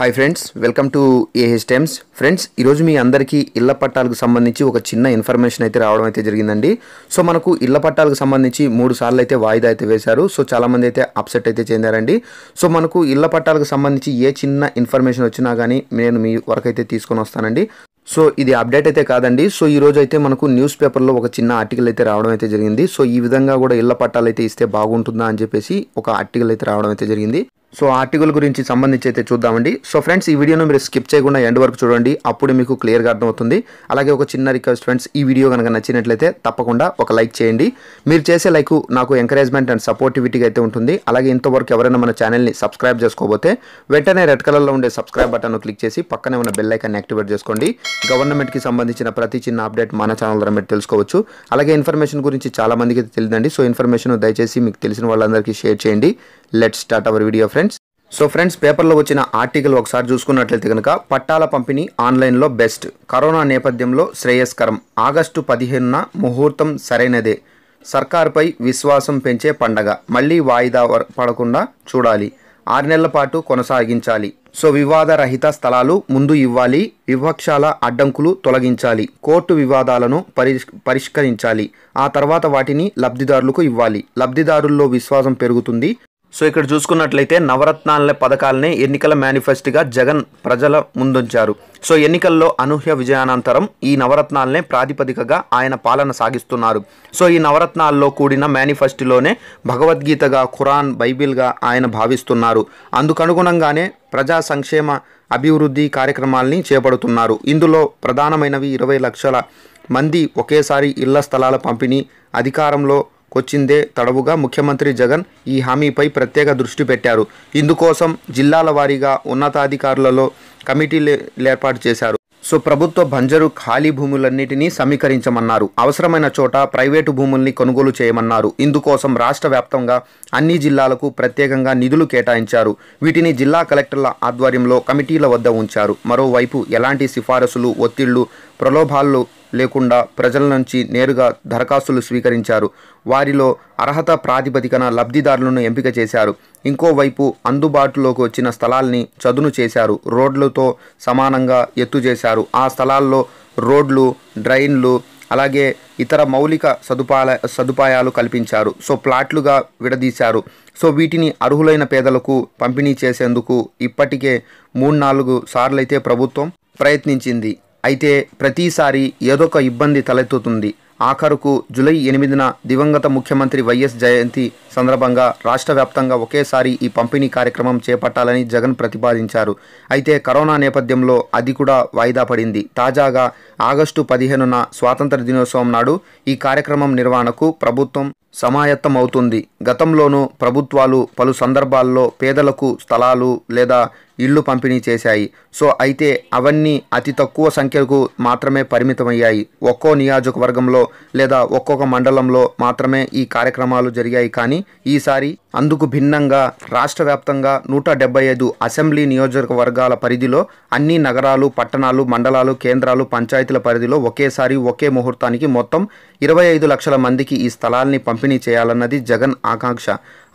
hi friends welcome to A H times friends ఈరోజు మీ అందరికీ ఇళ్ల పట్టాలకు సంబంధించి ఒక చిన్న ఇన్ఫర్మేషన్ అయితే రావడం అయితే జరిగిందండి సో మనకు ఇళ్ల పట్టాలకు సంబంధించి మూడు సార్లు అయితే వాయిదా అయితే వేశారు సో చాలామంది అయితే అప్సెట్ అయితే చెందారండి సో మనకు ఇళ్ల పట్టాలకు సంబంధించి ఏ చిన్న ఇన్ఫర్మేషన్ వచ్చినా కానీ నేను మీ వరకైతే అయితే తీసుకొని వస్తానండి సో ఇది అప్డేట్ అయితే కాదండి సో ఈ రోజు అయితే మనకు న్యూస్ పేపర్లో ఒక చిన్న ఆర్టికల్ అయితే రావడం అయితే జరిగింది సో ఈ విధంగా కూడా ఇళ్ల పట్టాలు అయితే ఇస్తే బాగుంటుందా అని చెప్పేసి ఒక ఆర్టికల్ అయితే రావడం అయితే జరిగింది సో ఆర్టికల్ గురించి సంబంధించి అయితే చూద్దామండి సో ఫ్రెండ్స్ ఈ వీడియోను మీరు స్కిప్ చేయకుండా ఎండ్ వరకు చూడండి అప్పుడు మీకు క్లియర్గా అర్థమవుతుంది అలాగే ఒక చిన్న రిక్వెస్ట్ ఫ్రెండ్స్ ఈ వీడియో కనుక నచ్చినట్లయితే తప్పకుండా ఒక లైక్ చేయండి మీరు చేసే లైక్ నాకు ఎంకరేజ్మెంట్ అండ్ సపోర్టివిటీగా అయితే ఉంటుంది అలాగే ఇంతవరకు ఎవరైనా మన ఛానల్ని సబ్స్క్రైబ్ చేసుకోబోతే వెంటనే రెడ్ కలర్లో ఉండే సబ్స్క్రైబ్ బటన్ను క్లిక్ చేసి పక్కనే ఉన్న బెల్లైకాన్ని యాక్టివేట్ చేసుకోండి గవర్నమెంట్కి సంబంధించిన ప్రతి చిన్న అప్డేట్ మన ఛానల్ ద్వారా మీరు తెలుసుకోవచ్చు అలాగే ఇన్ఫర్మేషన్ గురించి చాలామందికి తెలియదండి సో ఇన్ఫర్మేషన్ దయచేసి మీకు తెలిసిన వాళ్ళందరికీ షేర్ చేయండి let start our video so friends పేపర్లో వచ్చిన ఆర్టికల్ ఒకసారి చూసుకున్నట్లయితే కనుక పట్టాల పంపిణీ ఆన్లైన్లో బెస్ట్ కరోనా నేపథ్యంలో శ్రేయస్కరం ఆగస్టు పదిహేనున ముహూర్తం సరైనదే సర్కార్పై విశ్వాసం పెంచే పండగ మళ్ళీ వాయిదా పడకుండా చూడాలి ఆరు నెలల పాటు కొనసాగించాలి సో వివాద రహిత స్థలాలు ముందు ఇవ్వాలి వివక్షాల అడ్డంకులు తొలగించాలి కోర్టు వివాదాలను పరిష్కరించాలి ఆ తర్వాత వాటిని లబ్ధిదారులకు ఇవ్వాలి లబ్ధిదారుల్లో విశ్వాసం పెరుగుతుంది సో ఇక్కడ చూసుకున్నట్లయితే నవరత్నాల పథకాలని ఎన్నికల మేనిఫెస్టోగా జగన్ ప్రజల ముందుంచారు సో ఎన్నికల్లో అనూహ్య విజయానంతరం ఈ నవరత్నాలనే ప్రాతిపదికగా ఆయన పాలన సాగిస్తున్నారు సో ఈ నవరత్నాల్లో కూడిన మేనిఫెస్టోలోనే భగవద్గీతగా ఖురాన్ బైబిల్గా ఆయన భావిస్తున్నారు అందుకనుగుణంగానే ప్రజా సంక్షేమ అభివృద్ధి కార్యక్రమాల్ని చేపడుతున్నారు ఇందులో ప్రధానమైనవి ఇరవై లక్షల మంది ఒకేసారి ఇళ్ల స్థలాల పంపిణీ అధికారంలో కొచ్చిందే తడవుగా ముఖ్యమంత్రి జగన్ ఈ హామీపై ప్రత్యేక దృష్టి పెట్టారు ఇందుకోసం జిల్లాల వారీగా ఉన్నతాధికారులలో కమిటీలు ఏర్పాటు చేశారు సో ప్రభుత్వ బంజరు ఖాళీ భూములన్నిటినీ సమీకరించమన్నారు అవసరమైన చోట ప్రైవేటు భూముల్ని కొనుగోలు చేయమన్నారు ఇందుకోసం రాష్ట్ర వ్యాప్తంగా అన్ని జిల్లాలకు ప్రత్యేకంగా నిధులు కేటాయించారు వీటిని జిల్లా కలెక్టర్ల ఆధ్వర్యంలో కమిటీల వద్ద ఉంచారు మరోవైపు ఎలాంటి సిఫారసులు ఒత్తిళ్లు ప్రలోభాలు లేకుండా ప్రజల నుంచి నేరుగా దరఖాస్తులు స్వీకరించారు వారిలో అర్హత ప్రాతిపదికన లబ్ధిదారులను ఎంపిక చేశారు ఇంకోవైపు అందుబాటులోకి వచ్చిన స్థలాల్ని చదును చేశారు రోడ్లతో సమానంగా ఎత్తు చేశారు ఆ స్థలాల్లో రోడ్లు డ్రైన్లు అలాగే ఇతర మౌలిక సదుపాయ సదుపాయాలు కల్పించారు సో ప్లాట్లుగా విడదీశారు సో వీటిని అర్హులైన పేదలకు పంపిణీ చేసేందుకు ఇప్పటికే మూడు నాలుగు సార్లైతే ప్రభుత్వం ప్రయత్నించింది అయితే ప్రతిసారి ఏదొక ఇబ్బంది తలెత్తుతుంది ఆఖరుకు జులై ఎనిమిదిన దివంగత ముఖ్యమంత్రి వైఎస్ జయంతి సందర్భంగా రాష్ట్ర వ్యాప్తంగా ఒకేసారి ఈ పంపిణీ కార్యక్రమం చేపట్టాలని జగన్ ప్రతిపాదించారు అయితే కరోనా నేపథ్యంలో అది కూడా వాయిదా పడింది తాజాగా ఆగస్టు పదిహేనున స్వాతంత్ర దినోత్సవం నాడు ఈ కార్యక్రమం నిర్వహణకు ప్రభుత్వం సమాయత్తమవుతుంది గతంలోనూ ప్రభుత్వాలు పలు సందర్భాల్లో పేదలకు స్థలాలు లేదా ఇళ్లు పంపిణీ చేశాయి సో అయితే అవన్నీ అతి తక్కువ సంఖ్యకు మాత్రమే పరిమితమయ్యాయి ఒక్కో నియోజకవర్గంలో లేదా ఒక్కొక్క మండలంలో మాత్రమే ఈ కార్యక్రమాలు జరిగాయి కానీ ఈసారి అందుకు భిన్నంగా రాష్ట్ర వ్యాప్తంగా నూట డెబ్బై ఐదు అసెంబ్లీ నియోజకవర్గాల పరిధిలో అన్ని నగరాలు పట్టణాలు మండలాలు కేంద్రాలు పంచాయతీల పరిధిలో ఒకేసారి ఒకే ముహూర్తానికి మొత్తం ఇరవై ఐదు లక్షల మందికి ఈ స్థలాల్ని పంపిణీ చేయాలన్నది జగన్ ఆకాంక్ష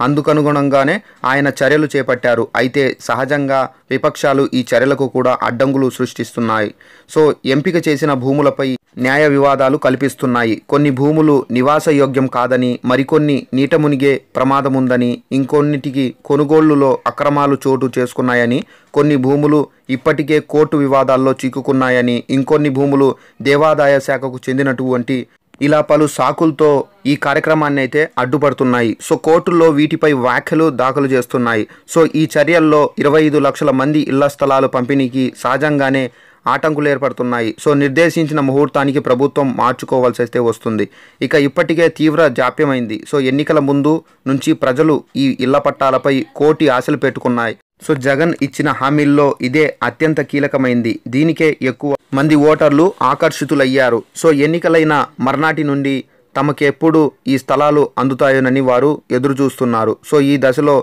అందుకనుగుణంగానే ఆయన చర్యలు చేపట్టారు అయితే సహజంగా విపక్షాలు ఈ చర్యలకు కూడా అడ్డంకులు సృష్టిస్తున్నాయి సో ఎంపిక చేసిన భూములపై న్యాయ వివాదాలు కల్పిస్తున్నాయి కొన్ని భూములు నివాసయోగ్యం కాదని మరికొన్ని నీట మునిగే ప్రమాదముందని ఇంకొన్నిటికి కొనుగోళ్లులో అక్రమాలు చోటు చేసుకున్నాయని కొన్ని భూములు ఇప్పటికే కోర్టు వివాదాల్లో చిక్కుకున్నాయని ఇంకొన్ని భూములు దేవాదాయ శాఖకు చెందినటువంటి ఇలా పలు సాకులతో ఈ కార్యక్రమాన్ని అయితే అడ్డుపడుతున్నాయి సో కోర్టుల్లో వీటిపై వ్యాఖ్యలు దాఖలు చేస్తున్నాయి సో ఈ చర్యల్లో ఇరవై ఐదు లక్షల మంది ఇళ్ల స్థలాలు పంపిణీకి సహజంగానే ఆటంకులు ఏర్పడుతున్నాయి సో నిర్దేశించిన ముహూర్తానికి ప్రభుత్వం మార్చుకోవాల్సి అయితే వస్తుంది ఇక ఇప్పటికే తీవ్ర జాప్యమైంది సో ఎన్నికల ముందు నుంచి ప్రజలు ఈ ఇళ్ల పట్టాలపై కోటి ఆశలు పెట్టుకున్నాయి సో జగన్ ఇచ్చిన హామీల్లో ఇదే అత్యంత కీలకమైంది దీనికే ఎక్కువ మంది ఓటర్లు ఆకర్షితులయ్యారు సో ఎన్నికలైన మర్నాటి నుండి తమకెప్పుడు ఈ స్థలాలు అందుతాయోనని వారు ఎదురు చూస్తున్నారు సో ఈ దశలో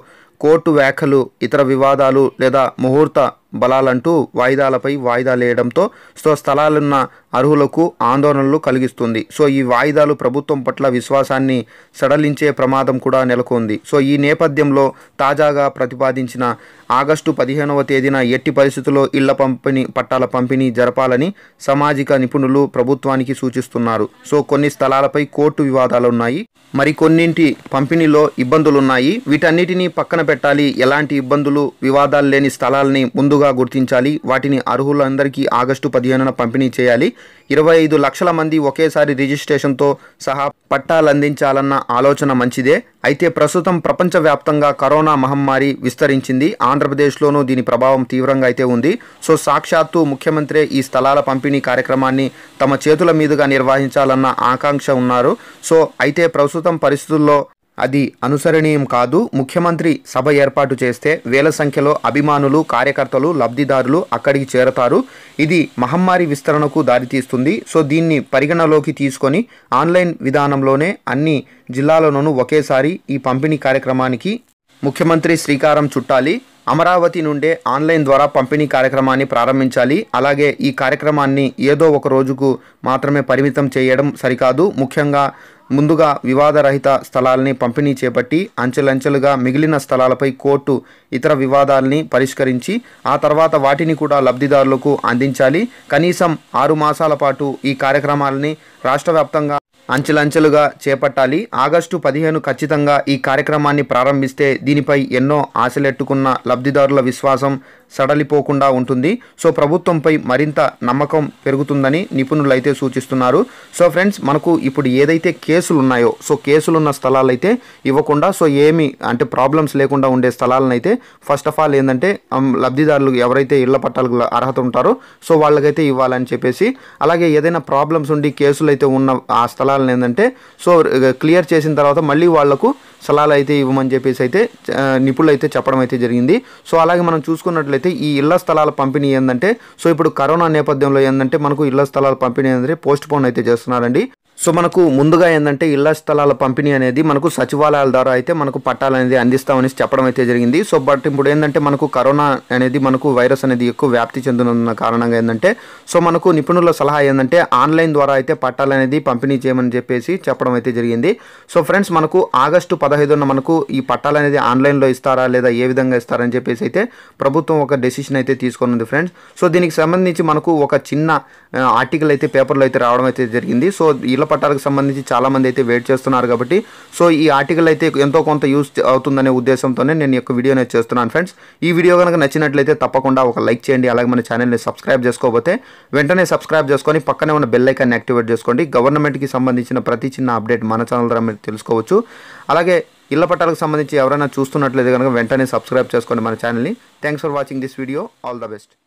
కోర్టు వ్యాఖ్యలు ఇతర వివాదాలు లేదా ముహూర్త బలాలంటూ వాయిదాలపై వాయిదాలేయడంతో సో స్థలాలున్న అర్హులకు ఆందోళనలు కలిగిస్తుంది సో ఈ వాయిదాలు ప్రభుత్వం పట్ల విశ్వాసాన్ని సడలించే ప్రమాదం కూడా నెలకొంది సో ఈ నేపథ్యంలో తాజాగా ప్రతిపాదించిన ఆగస్టు పదిహేనవ తేదీన ఎట్టి పరిస్థితుల్లో ఇళ్ల పంపిణీ పట్టాల పంపిణీ జరపాలని సామాజిక నిపుణులు ప్రభుత్వానికి సూచిస్తున్నారు సో కొన్ని స్థలాలపై కోర్టు వివాదాలున్నాయి మరికొన్నింటి పంపిణీలో ఇబ్బందులున్నాయి వీటన్నిటినీ పక్కన పెట్టాలి ఎలాంటి ఇబ్బందులు వివాదాలు లేని స్థలాలని ముందుగా ముందుగా గుర్తించాలి వాటిని అర్హులందరికీ ఆగస్టు పదిహేనున పంపిణీ చేయాలి ఇరవై ఐదు లక్షల మంది ఒకేసారి రిజిస్ట్రేషన్తో సహా పట్టాలందించాలన్న ఆలోచన మంచిదే అయితే ప్రస్తుతం ప్రపంచవ్యాప్తంగా కరోనా మహమ్మారి విస్తరించింది ఆంధ్రప్రదేశ్లోనూ దీని ప్రభావం తీవ్రంగా అయితే ఉంది సో సాక్షాత్తు ముఖ్యమంత్రి ఈ స్థలాల పంపిణీ కార్యక్రమాన్ని తమ చేతుల మీదుగా నిర్వహించాలన్న ఆకాంక్ష ఉన్నారు సో అయితే ప్రస్తుతం పరిస్థితుల్లో అది అనుసరణీయం కాదు ముఖ్యమంత్రి సభ ఏర్పాటు చేస్తే వేల సంఖ్యలో అభిమానులు కార్యకర్తలు లబ్ధిదారులు అక్కడికి చేరతారు ఇది మహమ్మారి విస్తరణకు దారితీస్తుంది సో దీన్ని పరిగణలోకి తీసుకొని ఆన్లైన్ విధానంలోనే అన్ని జిల్లాలలోనూ ఒకేసారి ఈ పంపిణీ కార్యక్రమానికి ముఖ్యమంత్రి శ్రీకారం చుట్టాలి అమరావతి నుండే ఆన్లైన్ ద్వారా పంపిణీ కార్యక్రమాన్ని ప్రారంభించాలి అలాగే ఈ కార్యక్రమాన్ని ఏదో ఒక రోజుకు మాత్రమే పరిమితం చేయడం సరికాదు ముఖ్యంగా ముందుగా వివాదరహిత స్థలాల్ని పంపిణీ చేపట్టి అంచెలంచెలుగా మిగిలిన స్థలాలపై కోర్టు ఇతర వివాదాల్ని పరిష్కరించి ఆ తర్వాత వాటిని కూడా లబ్ధిదారులకు అందించాలి కనీసం ఆరు మాసాల పాటు ఈ కార్యక్రమాలని రాష్ట్ర వ్యాప్తంగా అంచెలంచెలుగా చేపట్టాలి ఆగస్టు పదిహేను ఖచ్చితంగా ఈ కార్యక్రమాన్ని ప్రారంభిస్తే దీనిపై ఎన్నో ఆశలెట్టుకున్న లబ్ధిదారుల విశ్వాసం సడలిపోకుండా ఉంటుంది సో ప్రభుత్వంపై మరింత నమ్మకం పెరుగుతుందని నిపుణులు అయితే సూచిస్తున్నారు సో ఫ్రెండ్స్ మనకు ఇప్పుడు ఏదైతే కేసులు ఉన్నాయో సో కేసులున్న స్థలాలు అయితే ఇవ్వకుండా సో ఏమి అంటే ప్రాబ్లమ్స్ లేకుండా ఉండే స్థలాలను అయితే ఫస్ట్ ఆఫ్ ఆల్ ఏంటంటే లబ్ధిదారులు ఎవరైతే ఇళ్ల పట్టాలకు అర్హత ఉంటారో సో వాళ్ళకైతే ఇవ్వాలని చెప్పేసి అలాగే ఏదైనా ప్రాబ్లమ్స్ ఉండి కేసులు అయితే ఉన్న ఆ స్థలాలను ఏంటంటే సో క్లియర్ చేసిన తర్వాత మళ్ళీ వాళ్లకు స్థలాలు అయితే ఇవ్వమని చెప్పేసి అయితే నిపుణులు అయితే చెప్పడం అయితే జరిగింది సో అలాగే మనం చూసుకున్నట్లయితే అయితే ఈ ఇళ్ల స్థలాల పంపిణీ ఏంటంటే సో ఇప్పుడు కరోనా నేపథ్యంలో ఏంటంటే మనకు ఇళ్ల స్థలాల పంపిణీ ఏంటంటే పోస్ట్ పోన్ అయితే చేస్తున్నారండి సో మనకు ముందుగా ఏంటంటే ఇళ్ల స్థలాల పంపిణీ అనేది మనకు సచివాలయాల ద్వారా అయితే మనకు పట్టాలు అనేది అందిస్తామని చెప్పడం అయితే జరిగింది సో బట్ ఇప్పుడు ఏంటంటే మనకు కరోనా అనేది మనకు వైరస్ అనేది ఎక్కువ వ్యాప్తి చెందుతున్న కారణంగా ఏంటంటే సో మనకు నిపుణుల సలహా ఏంటంటే ఆన్లైన్ ద్వారా అయితే పట్టాలు అనేది పంపిణీ చేయమని చెప్పేసి చెప్పడం అయితే జరిగింది సో ఫ్రెండ్స్ మనకు ఆగస్టు పదహైదున మనకు ఈ పట్టాలు అనేది ఆన్లైన్లో ఇస్తారా లేదా ఏ విధంగా ఇస్తారని చెప్పేసి అయితే ప్రభుత్వం ఒక డెసిషన్ అయితే తీసుకున్నది ఫ్రెండ్స్ సో దీనికి సంబంధించి మనకు ఒక చిన్న ఆర్టికల్ అయితే పేపర్లో అయితే రావడం అయితే జరిగింది సో ఇలా పట్టాలకు సంబంధించి చాలామంది అయితే వెయిట్ చేస్తున్నారు కాబట్టి సో ఈ ఆర్టికల్ అయితే ఎంతో కొంత యూస్ అవుతుందనే ఉద్దేశంతోనే నేను యొక్క వీడియోనే చేస్తున్నాను ఫ్రెండ్స్ ఈ వీడియో కనుక నచ్చినట్లయితే తప్పకుండా ఒక లైక్ చేయండి అలాగే మన ఛానల్ని సబ్స్క్రైబ్ చేసుకోకపోతే వెంటనే సబ్స్క్రైబ్ చేసుకొని పక్కనే ఉన్న బెల్ ఐకాన్ని యాక్టివేట్ చేసుకోండి గవర్నమెంట్కి సంబంధించిన ప్రతి చిన్న అప్డేట్ మన ఛానల్ ద్వారా మీరు తెలుసుకోవచ్చు అలాగే ఇళ్ల పట్టాలకు సంబంధించి ఎవరైనా చూస్తున్నట్లయితే కనుక వెంటనే సబ్స్క్రైబ్ చేసుకోండి మన ఛానల్ని thanks for watching this video all the best